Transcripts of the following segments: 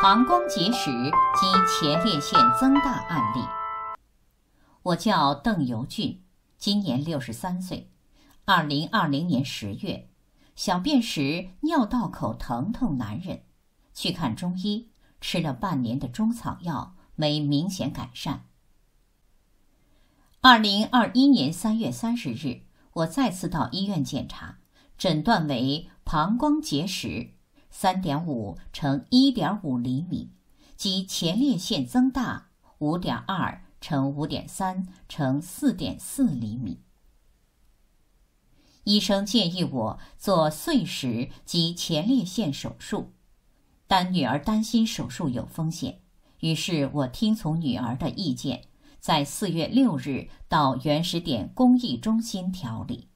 膀胱结石及前列腺增大案例。我叫邓尤俊，今年六十三岁。二零二零年十月，小便时尿道口疼痛难忍，去看中医，吃了半年的中草药，没明显改善。二零二一年三月三十日，我再次到医院检查，诊断为膀胱结石。3.5乘1.5厘米，及前列腺增大5.2乘5.3乘4.4厘米。医生建议我做碎石及前列腺手术，但女儿担心手术有风险，于是我听从女儿的意见，在4月6日到原始点公益中心调理。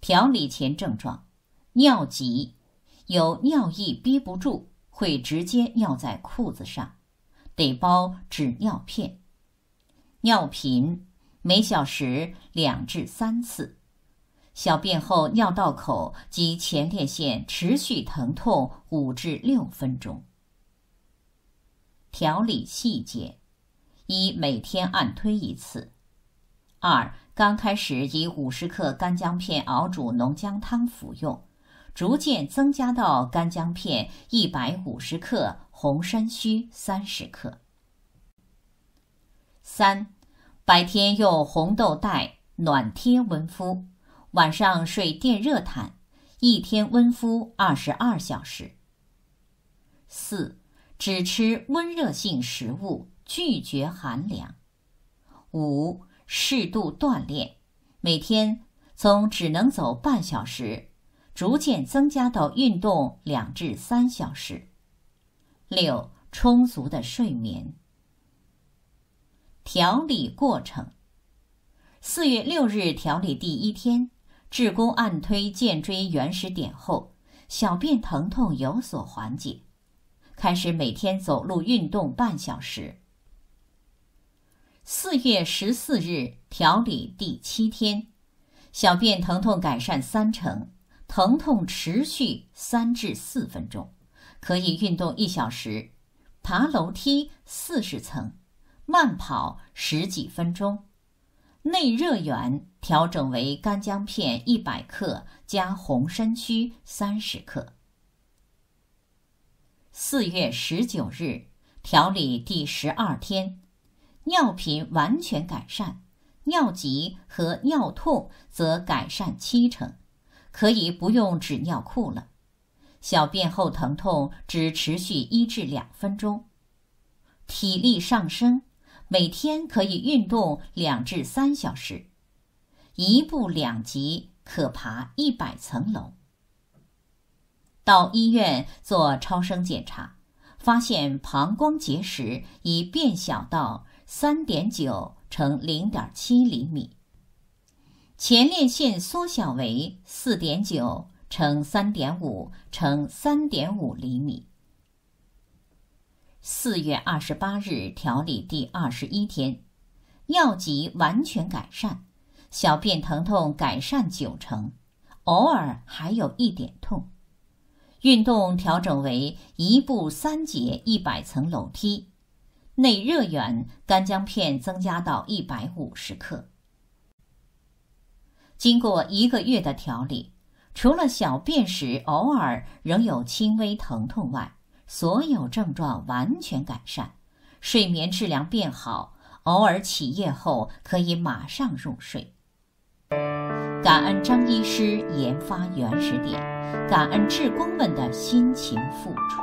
调理前症状：尿急。有尿意憋不住，会直接尿在裤子上，得包纸尿片。尿频，每小时两至三次。小便后尿道口及前列腺持续疼痛五至六分钟。调理细节：一、每天按推一次；二、刚开始以五十克干姜片熬煮浓姜汤服用。逐渐增加到干姜片一百五十克，红参须三十克。三，白天用红豆袋暖贴温敷，晚上睡电热毯，一天温敷二十二小时。四，只吃温热性食物，拒绝寒凉。五，适度锻炼，每天从只能走半小时。逐渐增加到运动两至三小时。六、充足的睡眠。调理过程：四月六日调理第一天，至公按推荐椎原始点后，小便疼痛有所缓解，开始每天走路运动半小时。四月十四日调理第七天，小便疼痛改善三成。疼痛持续三至四分钟，可以运动一小时，爬楼梯四十层，慢跑十几分钟。内热源调整为干姜片一百克加红参须三十克。四月十九日调理第十二天，尿频完全改善，尿急和尿痛则改善七成。可以不用纸尿裤了，小便后疼痛只持续一至两分钟，体力上升，每天可以运动两至三小时，一步两级可爬一百层楼。到医院做超声检查，发现膀胱结石已变小到三点九乘零点七厘米。前列腺缩小为四点九乘三点五乘三点五厘米。四月二十八日，调理第二十一天，尿急完全改善，小便疼痛改善九成，偶尔还有一点痛。运动调整为一步三节一百层楼梯，内热远干姜片增加到一百五十克。经过一个月的调理，除了小便时偶尔仍有轻微疼痛外，所有症状完全改善，睡眠质量变好，偶尔起夜后可以马上入睡。感恩张医师研发原始点，感恩志工们的辛勤付出。